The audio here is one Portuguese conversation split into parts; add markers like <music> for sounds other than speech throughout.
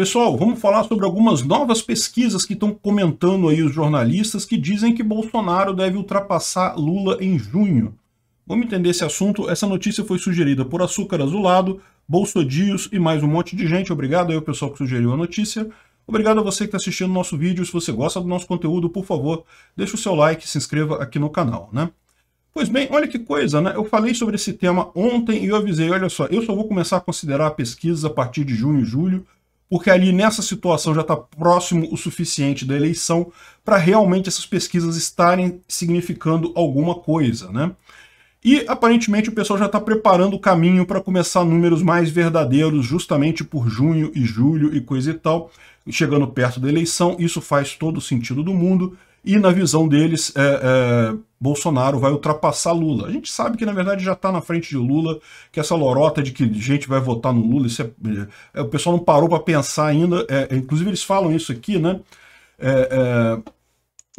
Pessoal, vamos falar sobre algumas novas pesquisas que estão comentando aí os jornalistas que dizem que Bolsonaro deve ultrapassar Lula em junho. Vamos entender esse assunto. Essa notícia foi sugerida por Açúcar Azulado, Bolsodios e mais um monte de gente. Obrigado aí ao pessoal que sugeriu a notícia. Obrigado a você que está assistindo o nosso vídeo. Se você gosta do nosso conteúdo, por favor, deixe o seu like e se inscreva aqui no canal, né? Pois bem, olha que coisa, né? Eu falei sobre esse tema ontem e eu avisei, olha só, eu só vou começar a considerar a pesquisa a partir de junho e julho, porque ali nessa situação já está próximo o suficiente da eleição para realmente essas pesquisas estarem significando alguma coisa, né? E aparentemente o pessoal já está preparando o caminho para começar números mais verdadeiros, justamente por junho e julho e coisa e tal, chegando perto da eleição. Isso faz todo o sentido do mundo. E na visão deles, é, é, Bolsonaro vai ultrapassar Lula. A gente sabe que na verdade já está na frente de Lula, que essa lorota de que gente vai votar no Lula, isso é, é o pessoal não parou para pensar ainda. É, é, inclusive eles falam isso aqui, né?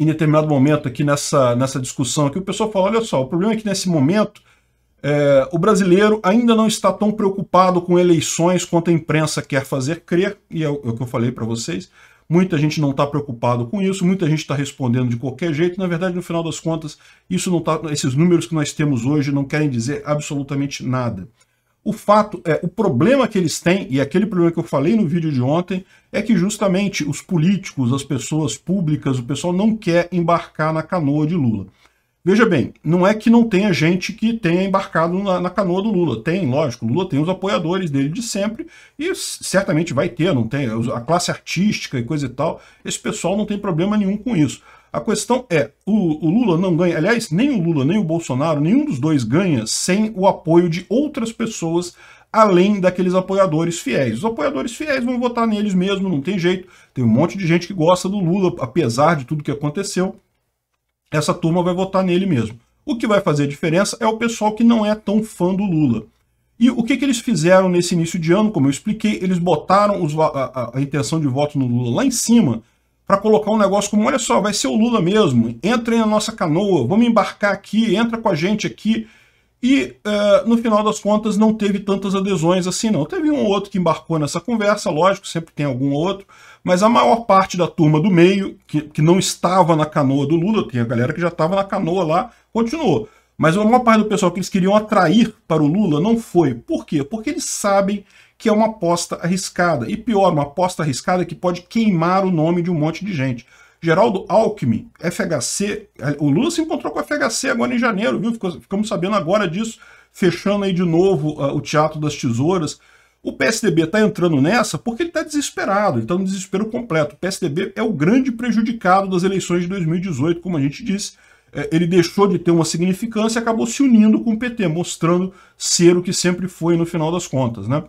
em determinado momento aqui nessa, nessa discussão aqui, o pessoal fala, olha só, o problema é que nesse momento é, o brasileiro ainda não está tão preocupado com eleições quanto a imprensa quer fazer crer, e é o, é o que eu falei para vocês, Muita gente não está preocupado com isso, muita gente está respondendo de qualquer jeito. Na verdade, no final das contas, isso não tá, esses números que nós temos hoje não querem dizer absolutamente nada. O fato é, o problema que eles têm, e aquele problema que eu falei no vídeo de ontem, é que justamente os políticos, as pessoas públicas, o pessoal não quer embarcar na canoa de Lula. Veja bem, não é que não tenha gente que tenha embarcado na, na canoa do Lula. Tem, lógico, o Lula tem os apoiadores dele de sempre e certamente vai ter, não tem? A classe artística e coisa e tal, esse pessoal não tem problema nenhum com isso. A questão é, o, o, Lula não ganha, aliás, nem o Lula nem o Bolsonaro, nenhum dos dois ganha sem o apoio de outras pessoas além daqueles apoiadores fiéis. Os apoiadores fiéis vão votar neles mesmo, não tem jeito. Tem um monte de gente que gosta do Lula, apesar de tudo que aconteceu essa turma vai votar nele mesmo. O que vai fazer diferença é o pessoal que não é tão fã do Lula. E o que, que eles fizeram nesse início de ano, como eu expliquei, eles botaram os, a, a, a intenção de voto no Lula lá em cima para colocar um negócio como, olha só, vai ser o Lula mesmo, entrem na nossa canoa, vamos embarcar aqui, entra com a gente aqui. E, uh, no final das contas, não teve tantas adesões assim, não. Teve um ou outro que embarcou nessa conversa, lógico, sempre tem algum ou outro, mas a maior parte da turma do meio, que, que não estava na canoa do Lula, tem a galera que já estava na canoa lá, continuou. Mas a maior parte do pessoal que eles queriam atrair para o Lula não foi. Por quê? Porque eles sabem que é uma aposta arriscada. E pior, uma aposta arriscada que pode queimar o nome de um monte de gente. Geraldo Alckmin, FHC, o Lula se encontrou com o FHC agora em janeiro, viu? Ficamos sabendo agora disso, fechando aí de novo uh, o Teatro das Tesouras. O PSDB está entrando nessa porque ele está desesperado, ele está no desespero completo. O PSDB é o grande prejudicado das eleições de 2018, como a gente disse. É, ele deixou de ter uma significância e acabou se unindo com o PT, mostrando ser o que sempre foi no final das contas. Né?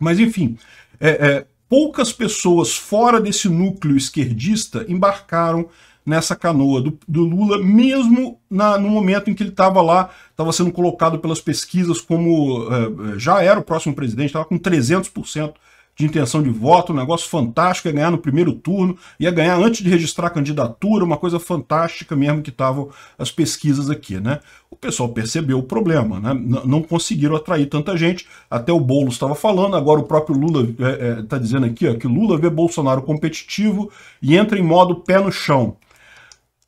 Mas, enfim, é, é, poucas pessoas fora desse núcleo esquerdista embarcaram nessa canoa do, do Lula, mesmo na, no momento em que ele estava lá, estava sendo colocado pelas pesquisas como eh, eh, já era o próximo presidente, estava com 300% de intenção de voto, um negócio fantástico, ia ganhar no primeiro turno, ia ganhar antes de registrar a candidatura, uma coisa fantástica mesmo que estavam as pesquisas aqui, né? O pessoal percebeu o problema, né? não conseguiram atrair tanta gente, até o Boulos estava falando, agora o próprio Lula está é, é, tá dizendo aqui ó, que Lula vê Bolsonaro competitivo e entra em modo pé no chão.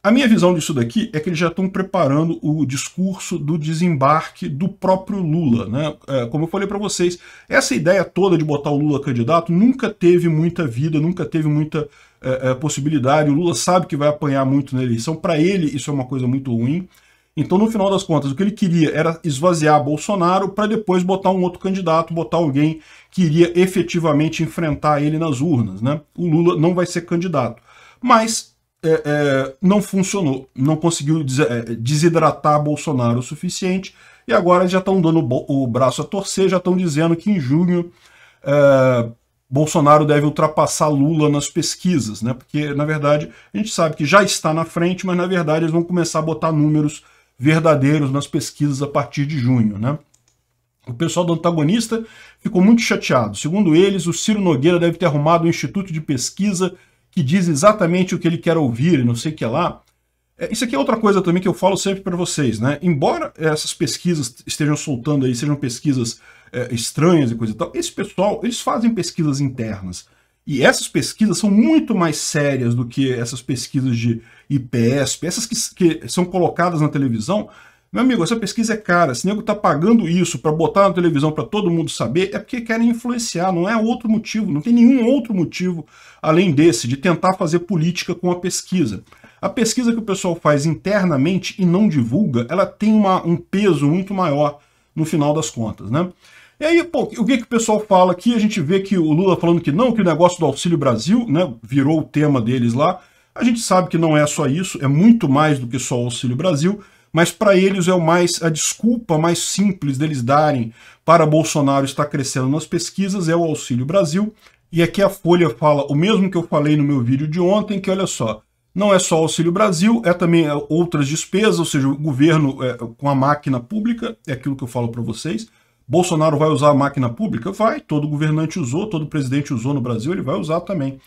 A minha visão disso daqui é que eles já estão preparando o discurso do desembarque do próprio Lula. Né? É, como eu falei para vocês, essa ideia toda de botar o Lula candidato nunca teve muita vida, nunca teve muita é, é, possibilidade. O Lula sabe que vai apanhar muito na eleição. Para ele, isso é uma coisa muito ruim. Então, no final das contas, o que ele queria era esvaziar Bolsonaro para depois botar um outro candidato, botar alguém que iria efetivamente enfrentar ele nas urnas. Né? O Lula não vai ser candidato. Mas é, é, não funcionou, não conseguiu é, desidratar Bolsonaro o suficiente, e agora já estão dando o braço a torcer, já estão dizendo que em junho é, Bolsonaro deve ultrapassar Lula nas pesquisas, né? Porque, na verdade, a gente sabe que já está na frente, mas na verdade eles vão começar a botar números verdadeiros nas pesquisas a partir de junho, né? O pessoal do antagonista ficou muito chateado. Segundo eles, o Ciro Nogueira deve ter arrumado um instituto de pesquisa que diz exatamente o que ele quer ouvir, não sei o que lá. É, isso aqui é outra coisa também que eu falo sempre para vocês, né? Embora essas pesquisas estejam soltando aí, sejam pesquisas é, estranhas e coisa e tal, esse pessoal, eles fazem pesquisas internas. E essas pesquisas são muito mais sérias do que essas pesquisas de IPS, essas que, que são colocadas na televisão, meu amigo, essa pesquisa é cara. Se o nego tá pagando isso para botar na televisão para todo mundo saber, é porque querem influenciar, não é outro motivo, não tem nenhum outro motivo além desse, de tentar fazer política com a pesquisa. A pesquisa que o pessoal faz internamente e não divulga, ela tem uma, um peso muito maior no final das contas, né? E aí, pô, o que, que o pessoal fala aqui? A gente vê que o Lula falando que não, que o negócio do Auxílio Brasil, né, virou o tema deles lá. A gente sabe que não é só isso, é muito mais do que só o Auxílio Brasil mas para eles é o mais a desculpa mais simples deles darem para Bolsonaro estar crescendo nas pesquisas é o Auxílio Brasil. E aqui a Folha fala o mesmo que eu falei no meu vídeo de ontem, que olha só, não é só Auxílio Brasil, é também é, outras despesas, ou seja, o governo é, com a máquina pública, é aquilo que eu falo para vocês. Bolsonaro vai usar a máquina pública? Vai, todo governante usou, todo presidente usou no Brasil, ele vai usar também.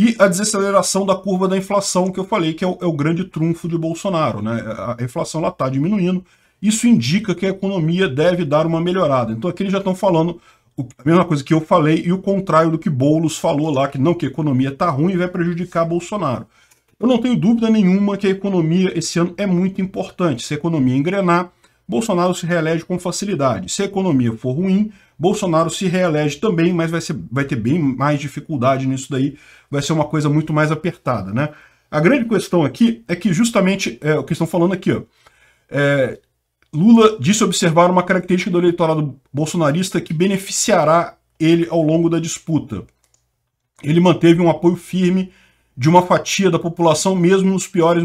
E a desaceleração da curva da inflação, que eu falei que é o, é o grande trunfo de Bolsonaro. Né? A inflação está diminuindo, isso indica que a economia deve dar uma melhorada. Então aqui eles já estão falando a mesma coisa que eu falei e o contrário do que Boulos falou lá, que não, que a economia está ruim e vai prejudicar Bolsonaro. Eu não tenho dúvida nenhuma que a economia esse ano é muito importante. Se a economia engrenar, Bolsonaro se reelege com facilidade. Se a economia for ruim, Bolsonaro se reelege também, mas vai, ser, vai ter bem mais dificuldade nisso daí, vai ser uma coisa muito mais apertada, né? A grande questão aqui é que justamente é, o que estão falando aqui, ó, é, Lula disse observar uma característica do eleitorado bolsonarista que beneficiará ele ao longo da disputa. Ele manteve um apoio firme de uma fatia da população mesmo nos piores,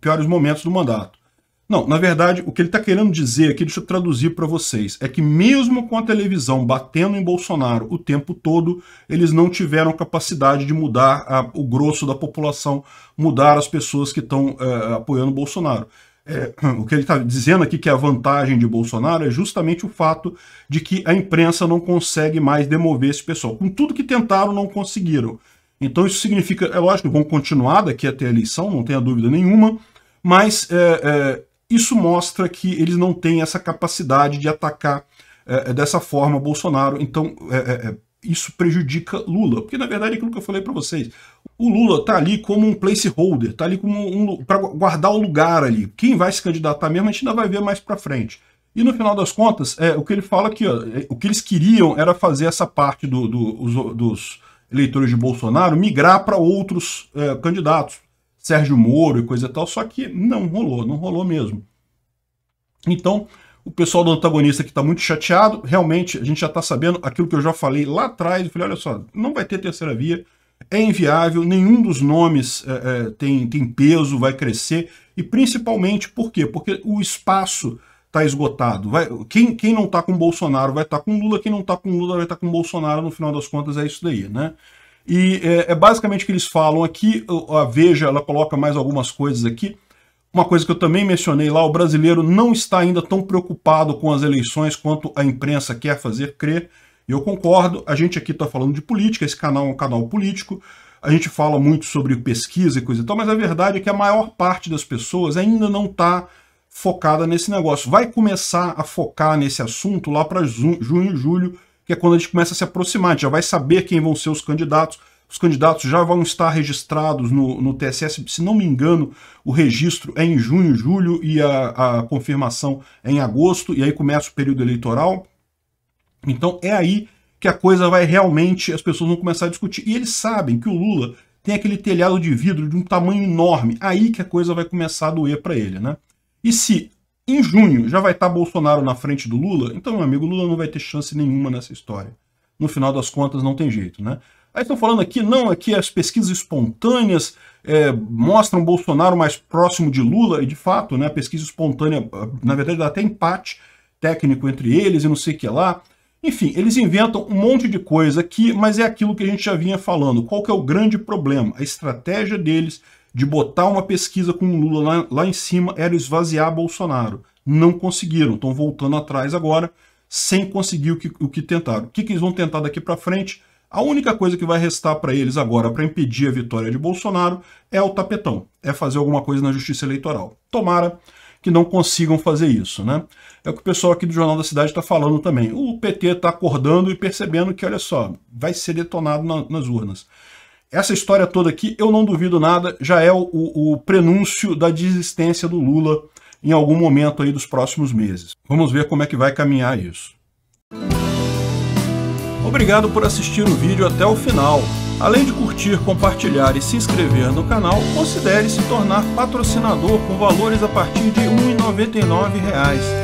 piores momentos do mandato. Não, na verdade, o que ele está querendo dizer aqui, deixa eu traduzir para vocês, é que mesmo com a televisão batendo em Bolsonaro o tempo todo, eles não tiveram capacidade de mudar a, o grosso da população, mudar as pessoas que estão é, eh, apoiando Bolsonaro. É, <clears throat> o que ele está dizendo aqui que é a vantagem de Bolsonaro é justamente o fato de que a imprensa não consegue mais demover esse pessoal. Com tudo que tentaram, não conseguiram. Então isso significa, é lógico, vão continuar daqui até a eleição, não tenha dúvida nenhuma, mas é, é, isso mostra que eles não têm essa capacidade de atacar é, dessa forma Bolsonaro. Então, é, isso prejudica Lula. Porque, na verdade, é aquilo que eu falei para vocês. O Lula está ali como um placeholder, está ali como um, para guardar o lugar ali. Quem vai se candidatar mesmo, a gente ainda vai ver mais para frente. E no final das contas, é, o que ele fala aqui, ó, é, o que eles queriam era fazer essa parte do, do, os, dos eleitores de Bolsonaro migrar para outros é, candidatos, Sérgio Moro e coisa e tal, só que não rolou, não rolou mesmo. Então, o pessoal do antagonista que está muito chateado, realmente a gente já está sabendo aquilo que eu já falei lá atrás, eu falei, olha só, não vai ter terceira via, é inviável, nenhum dos nomes é, é, tem, tem peso, vai crescer, e principalmente por quê? Porque o espaço está esgotado. Vai, quem, quem não está com Bolsonaro vai estar tá com Lula, quem não está com Lula vai estar tá com Bolsonaro, no final das contas é isso daí, né? E é, é basicamente o que eles falam aqui, a Veja ela coloca mais algumas coisas aqui, uma coisa que eu também mencionei lá, o brasileiro não está ainda tão preocupado com as eleições quanto a imprensa quer fazer crer. E eu concordo, a gente aqui está falando de política, esse canal é um canal político, a gente fala muito sobre pesquisa e coisa e tal, mas a verdade é que a maior parte das pessoas ainda não está focada nesse negócio. Vai começar a focar nesse assunto lá para junho, julho, que é quando a gente começa a se aproximar, a gente já vai saber quem vão ser os candidatos, os candidatos já vão estar registrados no, no TSS, se não me engano, o registro é em junho, julho, e a, a confirmação é em agosto, e aí começa o período eleitoral. Então é aí que a coisa vai realmente, as pessoas vão começar a discutir. E eles sabem que o Lula tem aquele telhado de vidro de um tamanho enorme, aí que a coisa vai começar a doer para ele, né? E se em junho já vai estar tá Bolsonaro na frente do Lula, então, meu amigo, Lula não vai ter chance nenhuma nessa história. No final das contas, não tem jeito, né? Aí estão falando aqui, não, aqui as pesquisas espontâneas é, mostram Bolsonaro mais próximo de Lula, e de fato, né, a pesquisa espontânea, na verdade, dá até empate técnico entre eles e não sei o que lá. Enfim, eles inventam um monte de coisa aqui, mas é aquilo que a gente já vinha falando. Qual que é o grande problema? A estratégia deles de botar uma pesquisa com o Lula lá, lá em cima era esvaziar Bolsonaro. Não conseguiram, estão voltando atrás agora, sem conseguir o que, o que tentaram. O que, que eles vão tentar daqui para frente? A única coisa que vai restar para eles agora para impedir a vitória de Bolsonaro é o tapetão, é fazer alguma coisa na justiça eleitoral. Tomara que não consigam fazer isso, né? É o que o pessoal aqui do Jornal da Cidade está falando também. O PT está acordando e percebendo que, olha só, vai ser detonado na, nas urnas. Essa história toda aqui, eu não duvido nada, já é o, o prenúncio da desistência do Lula em algum momento aí dos próximos meses. Vamos ver como é que vai caminhar isso. Obrigado por assistir o vídeo até o final. Além de curtir, compartilhar e se inscrever no canal, considere se tornar patrocinador com valores a partir de R$ 1,99